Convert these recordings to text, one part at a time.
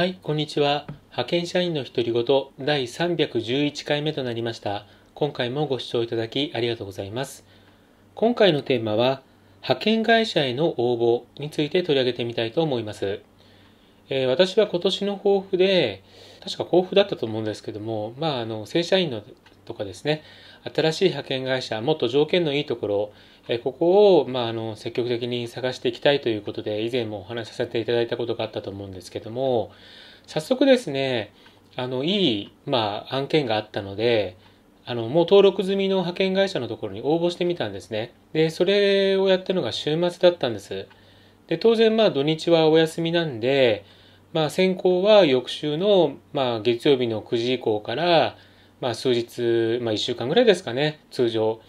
はい、こんにちは。派遣社員の独り言第311回目となりました。今回もご視聴いただきありがとうございます。今回のテーマは、派遣会社への応募について取り上げてみたいと思います。えー、私は今年の抱負で、確か抱負だったと思うんですけども、まあ、あの、正社員のとかですね、新しい派遣会社、もっと条件のいいところ、えここを、まあ、あの積極的に探していきたいということで、以前もお話しさせていただいたことがあったと思うんですけども、早速ですね、あの、いい、まあ、案件があったので、あの、もう登録済みの派遣会社のところに応募してみたんですね。で、それをやったのが週末だったんです。で、当然、まあ、土日はお休みなんで、まあ、先行は翌週の、まあ、月曜日の9時以降から、まあ、数日、まあ、1週間ぐらいですかね、通常。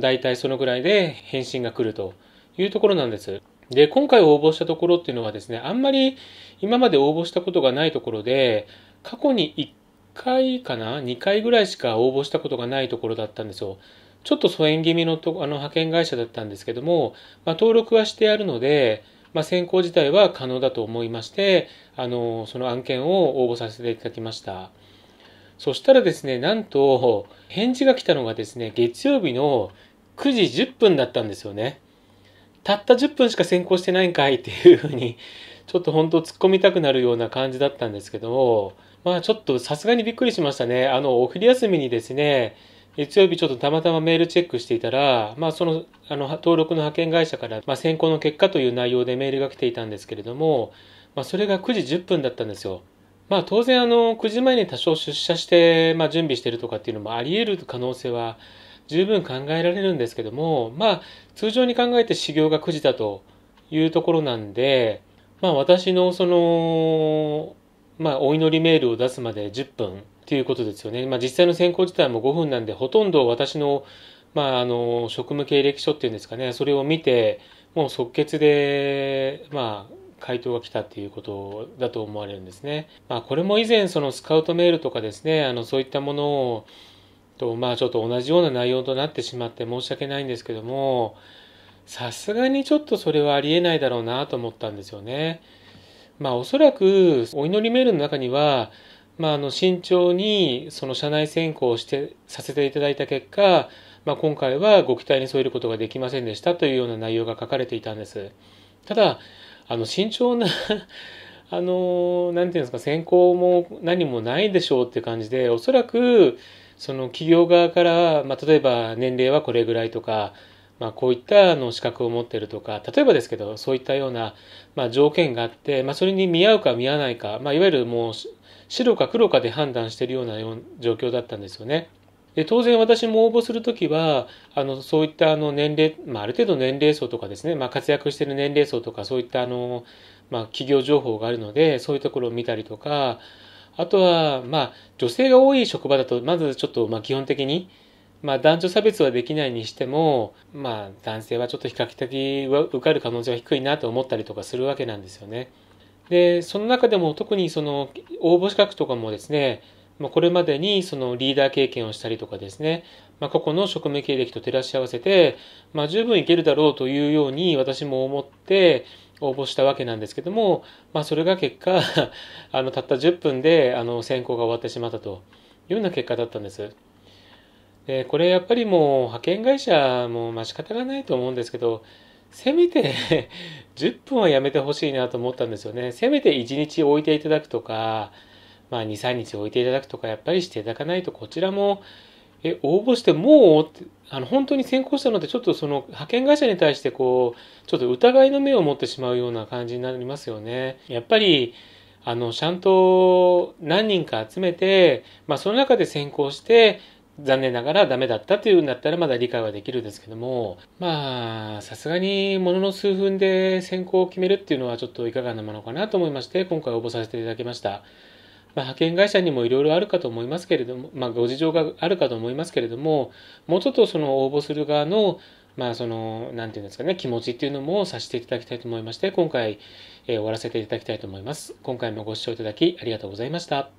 大体そのぐらいで返信が来るというところなんです。で、今回応募したところっていうのはですね、あんまり今まで応募したことがないところで、過去に1回かな、2回ぐらいしか応募したことがないところだったんですよ。ちょっと疎遠気味のとあの派遣会社だったんですけども、まあ、登録はしてあるので、まあ、選考自体は可能だと思いまして、あのその案件を応募させていただきました。そしたらですね、なんと、返事が来たのがですね、月曜日の9時10分だったんですよね。たった10分しか先行してないんかい っていうふうに、ちょっと本当突っ込みたくなるような感じだったんですけども、まあちょっとさすがにびっくりしましたね。あの、お昼休みにですね、月曜日ちょっとたまたまメールチェックしていたら、まあその、あの、登録の派遣会社から、まあ選考の結果という内容でメールが来ていたんですけれども、まあそれが9時10分だったんですよ。まあ、当然あの9時前に多少出社して、まあ、準備してるとかっていうのもあり得る可能性は十分考えられるんですけども、まあ、通常に考えて始業が9時だというところなんで、まあ、私のその、まあ、お祈りメールを出すまで10分っていうことですよね、まあ、実際の選考自体も5分なんでほとんど私の,、まあ、あの職務経歴書っていうんですかねそれを見てもう即決で、まあ、回答が来たっていうことだと思われるんですね。まあ、これも以前そのスカウトメールとかですね、あのそういったものをとまあちょっと同じような内容となってしまって申し訳ないんですけども、さすがにちょっとそれはありえないだろうなと思ったんですよね。まあおそらくお祈りメールの中には、まあ、あの慎重にその社内選考をしてさせていただいた結果、まあ、今回はご期待に添えることができませんでしたというような内容が書かれていたんです。ただ、あの、慎重な あの、なんていうんですか、選考も何もないでしょうってう感じで、おそらく、その企業側から、まあ、例えば年齢はこれぐらいとか、まあ、こういったあの資格を持ってるとか、例えばですけど、そういったような、まあ、条件があって、まあ、それに見合うか見合わないか、まあ、いわゆるもう、白か黒かで判断しているような状況だったんですよね。で当然私も応募するときはあのそういったあの年齢、まあ、ある程度年齢層とかですね、まあ、活躍している年齢層とかそういったあの、まあ、企業情報があるのでそういうところを見たりとかあとは、まあ、女性が多い職場だとまずちょっと、まあ、基本的に、まあ、男女差別はできないにしても、まあ、男性はちょっと比較的受かる可能性は低いなと思ったりとかするわけなんですよね。でその中でも特にその応募資格とかもですねまあ、これまでにそのリーダー経験をしたりとかですね、まあ、過去の職務経歴と照らし合わせて、まあ、十分いけるだろうというように私も思って応募したわけなんですけども、まあ、それが結果 あのたった10分であの選考が終わってしまったというような結果だったんです。でこれやっぱりもう派遣会社もまあ仕方がないと思うんですけどせめて10 分はやめてほしいなと思ったんですよね。せめて1日置いていただくとかまあ、2、3日置いていただくとか、やっぱりしていただかないと、こちらも、え、応募してもうあの、本当に先行したので、ちょっとその、派遣会社に対して、こう、ちょっと疑いの目を持ってしまうような感じになりますよね。やっぱり、あの、ちゃんと何人か集めて、まあ、その中で先行して、残念ながらダメだったというんだったらまだ理解はできるんですけども、まあ、さすがにものの数分で先行を決めるっていうのはちょっといかがなものかなと思いまして、今回応募させていただきました。まあ、派遣会社にもいろいろあるかと思いますけれども、まあ、ご事情があるかと思いますけれども、もうちょっとその応募する側の、まあ、その、なんていうんですかね、気持ちっていうのもさしていただきたいと思いまして、今回、えー、終わらせていただきたいと思います。今回もご視聴いただきありがとうございました。